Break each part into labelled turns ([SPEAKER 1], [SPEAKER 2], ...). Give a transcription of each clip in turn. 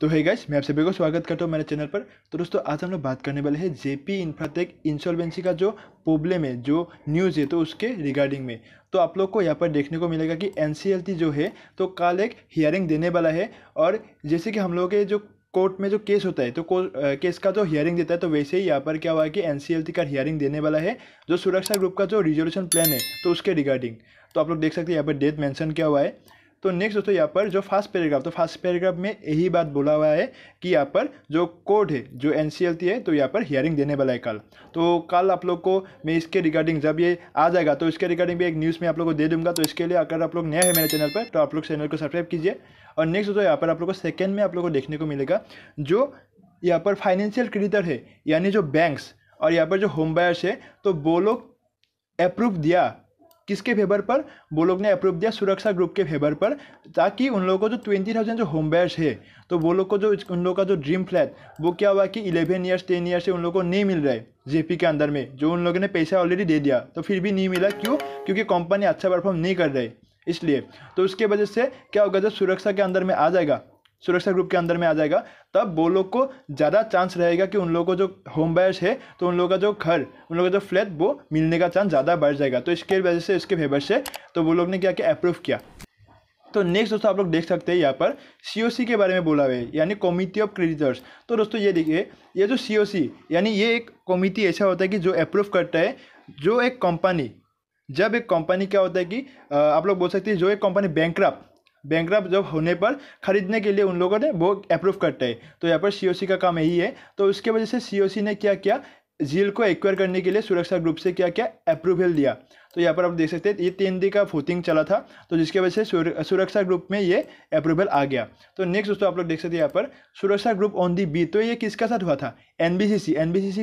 [SPEAKER 1] तो है गाइस मैं आप सभी को स्वागत करता हूँ मेरे चैनल पर तो दोस्तों आज हम लोग बात करने वाले हैं जेपी इन्फ्राटेक इंसॉल्वेंसी का जो प्रॉब्लम है जो न्यूज़ है तो उसके रिगार्डिंग में तो आप लोग को यहाँ पर देखने को मिलेगा कि एन जो है तो कल एक हियरिंग देने वाला है और जैसे कि हम लोग के जो कोर्ट में जो केस होता है तो केस का जो हियरिंग देता है तो वैसे ही यहाँ पर क्या हुआ है कि एन का हियरिंग देने वाला है जो सुरक्षा ग्रुप का जो रिजोल्यूशन प्लान है तो उसके रिगार्डिंग तो आप लोग देख सकते हैं यहाँ पर डेट मैंशन किया हुआ है तो नेक्स्ट दोस्तों यहाँ पर जो फर्स्ट पैराग्राफ तो फर्स्ट पैराग्राफ में यही बात बोला हुआ है कि यहाँ पर जो कोर्ट है जो एन है तो यहाँ पर हियरिंग देने वाला है कल तो कल आप लोग को मैं इसके रिगार्डिंग जब ये आ जाएगा तो इसके रिगार्डिंग भी एक न्यूज़ में आप लोग को दे दूंगा तो इसके लिए अगर आप लोग नए हैं मेरे चैनल पर तो आप लोग चैनल को सब्सक्राइब कीजिए और नेक्स्ट दोस्तों यहाँ पर आप लोग को सेकेंड में आप लोग को देखने को मिलेगा जो यहाँ पर फाइनेंशियल क्रेडिटर है यानी जो बैंक्स और यहाँ पर जो होम बायर्स है तो वो लोग अप्रूव दिया किसके फेवर पर वो लोग ने अप्रूव दिया सुरक्षा ग्रुप के फेवर पर ताकि उन लोगों को जो ट्वेंटी थाउजेंड जो होम बैर्स है तो वो लोग को जो उन लोग का जो ड्रीम फ्लैट वो क्या हुआ कि इलेवन ईयर्स टेन ईयर्स से उन लोग को नहीं मिल रहा है जेपी के अंदर में जो उन लोगों ने पैसा ऑलरेडी दे दिया तो फिर भी नहीं मिला क्यों क्योंकि कंपनी अच्छा परफॉर्म नहीं कर रही इसलिए तो उसके वजह से क्या होगा जब सुरक्षा के अंदर में आ जाएगा सुरक्षा ग्रुप के अंदर में आ जाएगा तब वो लोग को ज़्यादा चांस रहेगा कि उन लोगों को जो होम बायर्स है तो उन लोगों का जो घर उन लोगों का जो फ्लैट वो मिलने का चांस ज़्यादा बढ़ जाएगा तो इसके वजह से इसके फेवर से तो वो लोग ने क्या किया अप्रूव किया तो नेक्स्ट दोस्तों आप लोग देख सकते हैं यहाँ पर सी के बारे में बोला हुआ है यानी कॉमिटी ऑफ क्रेडिटर्स तो दोस्तों ये देखिए ये जो सी यानी ये एक कॉमिटी ऐसा होता है कि जो अप्रूव करता है जो एक कंपनी जब एक कंपनी क्या होता है कि आप लोग बोल सकते हैं जो एक कंपनी बैंक बैंक जब होने पर खरीदने के लिए उन लोगों ने वो अप्रूव करते हैं तो यहाँ पर सी का काम यही है तो उसके वजह से सी ने क्या किया झील को एक्वायर करने के लिए सुरक्षा ग्रुप से क्या क्या अप्रूवल दिया तो यहाँ पर आप देख सकते हैं ये तीन दिन का वोटिंग चला था तो जिसकी वजह से सुरक्षा ग्रुप में ये अप्रूवल आ गया तो नेक्स्ट दोस्तों आप लोग देख सकते हैं यहाँ पर सुरक्षा ग्रुप ऑन दी बी तो ये किसका साथ हुआ था एन बी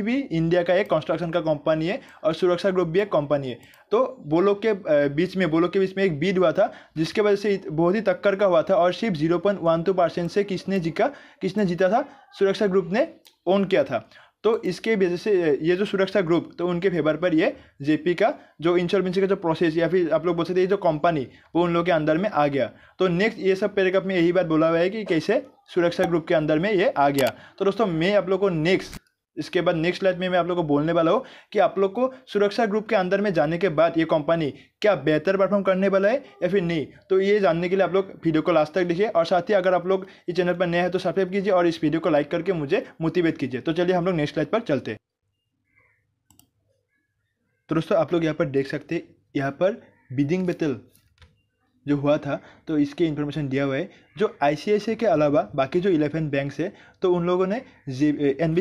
[SPEAKER 1] भी इंडिया का एक कंस्ट्रक्शन का कंपनी है और सुरक्षा ग्रुप भी एक कंपनी है तो वो लोग के बीच में वो लोग के बीच में एक बीड हुआ था जिसके वजह से बहुत ही टक्कर का हुआ था और सिर्फ zero point one two percent से किसने जीता किसने जीता था सुरक्षा ग्रुप ने ओन किया था तो इसके वजह से ये जो सुरक्षा ग्रुप तो उनके फेवर पर ये जेपी का जो इंश्योरेंसी का जो प्रोसेस या फिर आप लोग बोल सकते ये जो कंपनी वो उन लोगों के अंदर में आ गया तो नेक्स्ट ये सब पैराग्राफ में यही बात बोला हुआ है कि कैसे सुरक्षा ग्रुप के अंदर में ये आ गया तो दोस्तों मैं आप लोग को नेक्स्ट इसके बाद नेक्स्ट लाइफ में मैं आप लोग को बोलने वाला हूँ कि आप लोग को सुरक्षा ग्रुप के अंदर में जाने के बाद ये कंपनी क्या बेहतर परफॉर्म करने वाला है या फिर नहीं तो ये जानने के लिए आप लोग वीडियो को लास्ट तक देखिए और साथ ही अगर आप लोग इस चैनल पर नए हैं तो सब्सक्राइब कीजिए और इस वीडियो को लाइक करके मुझे मोटिवेट कीजिए तो चलिए हम लोग नेक्स्ट लाइफ पर चलते तो दोस्तों आप लोग यहाँ पर देख सकते यहाँ पर बिदिंग बेतल जो हुआ था तो इसके इन्फॉर्मेशन दिया हुआ है जो आई के अलावा बाकी जो इलेवन बैंक्स है तो उन लोगों ने जे एन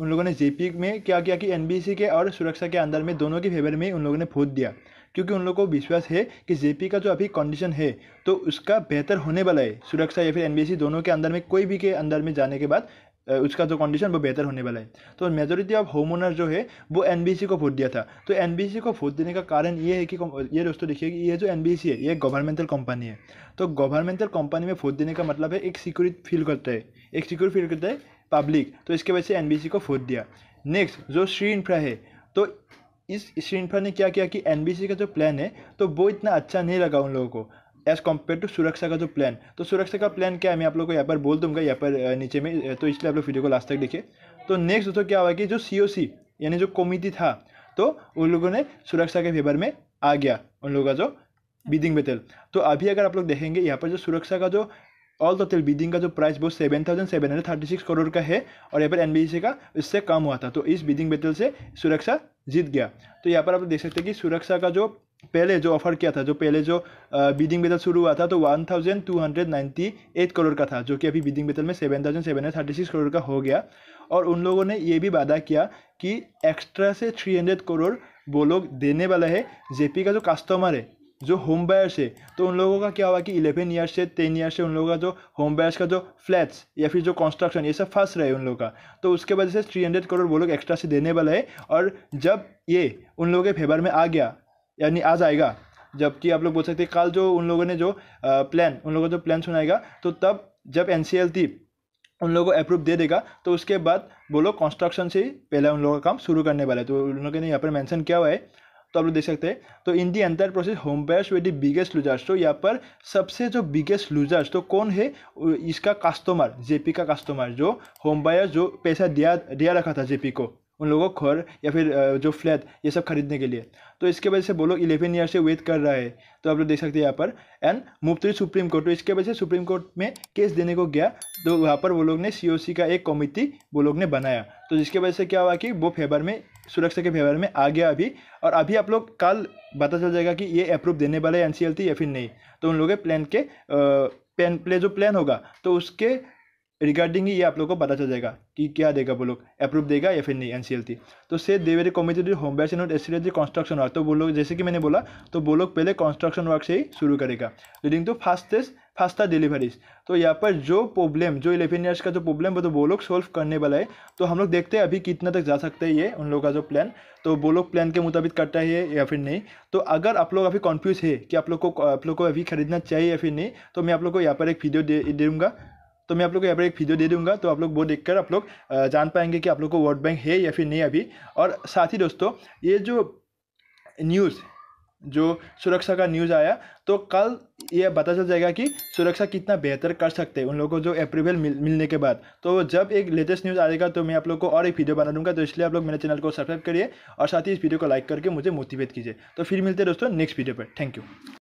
[SPEAKER 1] उन लोगों ने जे में क्या किया कि एन के और सुरक्षा के अंदर में दोनों के फेवर में उन लोगों ने वोट दिया क्योंकि उन लोगों को विश्वास है कि जेपी का जो अभी कंडीशन है तो उसका बेहतर होने वाला है सुरक्षा या फिर एनबीसी दोनों के अंदर में कोई भी के अंदर में जाने के बाद उसका जो कंडीशन वो बेहतर होने वाला है तो मेजोरिटी ऑफ होम ओनर जो है वो एन को वोट दिया था तो एन को वोट देने का कारण ये है कि ये दोस्तों देखिए कि ये जो एन है ये गवर्नमेंटल कंपनी है तो गवर्नमेंटल कंपनी में वोट देने का मतलब है एक सिक्योरिट फील करता है एक सिक्योरिट फील करता है पब्लिक तो इसके वजह से एन को वोट दिया नेक्स्ट जो श्री इंफ्रा है तो इस श्री इंफ्रा ने क्या किया कि एन का जो प्लान है तो वो इतना अच्छा नहीं लगा उन लोगों को एज़ कम्पेयर टू सुरक्षा का जो प्लान तो सुरक्षा का प्लान क्या है मैं आप लोग को यहाँ पर बोल दूंगा यहाँ पर नीचे में तो इसलिए आप लोग वीडियो को लास्ट तक देखिए तो नेक्स्ट दोस्तों क्या हुआ कि जो सी यानी जो कमिटी था तो उन लोगों ने सुरक्षा के फेवर में आ गया उन लोगों का जो बीदिंग बेतल तो अभी अगर आप लोग देखेंगे यहाँ पर जो सुरक्षा का जो ऑल टोटल बीदिंग का जो प्राइस वो seven thousand seven hundred thirty six crore का है और यहाँ पर एन का इससे कम हुआ था तो इस बीदिंग बेतल से सुरक्षा जीत गया तो यहाँ पर आप देख सकते हैं कि सुरक्षा का जो पहले जो ऑफ़र किया था जो पहले जो बिडिंग बेटल शुरू हुआ था तो 1298 करोड़ का था जो कि अभी बिडिंग बेटल में 7736 करोड़ का हो गया और उन लोगों ने ये भी वादा किया कि एक्स्ट्रा से 300 करोड़ वो लोग देने वाला है जेपी का जो कस्टमर है जो होम बायर्स है तो उन लोगों का क्या हुआ कि इलेवन ईयर से टेन ईयर से उन लोगों का जो होम बायर्स का जो फ्लैट्स या फिर जो कंस्ट्रक्शन ये सब फंस रहे हैं उन लोगों का तो उसके वजह से थ्री हंड्रेड करोड़ वो लोग एक्स्ट्रा से देने वाला है और जब ये उन लोगों के फेवर में आ गया यानी आज आएगा जबकि आप लोग बोल सकते हैं कल जो उन लोगों ने जो प्लान उन लोगों का जो प्लान सुनाएगा तो तब जब एन थी उन लोगों को अप्रूव दे देगा तो उसके बाद बोलो कंस्ट्रक्शन से पहले उन लोगों का काम शुरू करने वाला है तो उन लोगों ने यहाँ पर मेंशन किया हुआ है तो आप लोग देख सकते हैं तो in the entire process home buyers were the biggest losers तो यहाँ पर सबसे जो बिगेस्ट लूजर्स तो कौन है इसका कस्टमर जेपी का कस्टमर जो होम बायर्स जो पैसा दिया दिया रखा था जेपी को उन लोगों को घर या फिर जो फ्लैट ये सब खरीदने के लिए तो इसके वजह से वो लोग इलेवन ईयर से वेट कर रहा है तो आप लोग देख सकते हैं यहाँ पर एंड मुफ्त सुप्रीम कोर्ट तो इसके वजह से सुप्रीम कोर्ट में केस देने को गया तो वहाँ पर वो लोग ने सी का एक कमेटी वो लोग ने बनाया तो जिसके वजह से क्या हुआ कि वो फेवर में सुरक्षा के फेवर में आ गया अभी और अभी आप लोग कल पता चल जाएगा कि ये अप्रूव देने वाला है एन या फिर नहीं तो उन लोगों के प्लान के प्लान प्ले जो प्लान होगा तो उसके रिगार्डिंग ही ये आप लोग को पता चल जाएगा कि क्या देगा वो लोग अप्रूव देगा या फिर नहीं एनसीएलटी तो से दे वेरी जो होम सी एल एसीएलटी कंस्ट्रक्शन वर्क तो वो लोग जैसे कि मैंने बोला तो वो लोग पहले कंस्ट्रक्शन वर्क से ही शुरू करेगा लीडिंग टू फास्टेस्ट फास्टा डिलीवरीज तो यहाँ पर जो प्रॉब्लम जो इलेवन ईयर्स का जो प्रॉब्लम है तो वो लोग सॉल्व करने वाला है तो हम लोग देखते हैं अभी कितना तक जा सकते हैं ये उन लोगों का जो प्लान तो वो लोग प्लान के मुताबिक करता है या फिर नहीं तो अगर आप लोग अभी कन्फ्यूज़ है कि आप लोग को आप लोग को अभी खरीदना चाहिए या फिर नहीं तो मैं आप लोग को यहाँ पर एक वीडियो दे दूँगा तो मैं आप लोग को यहाँ पर एक वीडियो दे दूँगा तो आप लोग वो देख आप लोग जान पाएंगे कि आप लोग को वोट बैंक है या फिर नहीं अभी और साथ ही दोस्तों ये जो न्यूज़ जो सुरक्षा का न्यूज़ आया तो कल ये पता चल जाएगा कि सुरक्षा कितना बेहतर कर सकते हैं उन लोगों को जो अप्रूवल मिल, मिलने के बाद तो जब एक लेटेस्ट न्यूज़ आएगा तो मैं आप लोग को और एक वीडियो बना दूंगा तो इसलिए आप लोग मेरे चैनल को सब्सक्राइब करिए और साथ ही इस वीडियो को लाइक करके मुझे मोटिवेट कीजिए तो फिर मिलते हैं दोस्तों नेक्स्ट वीडियो पर थैंक यू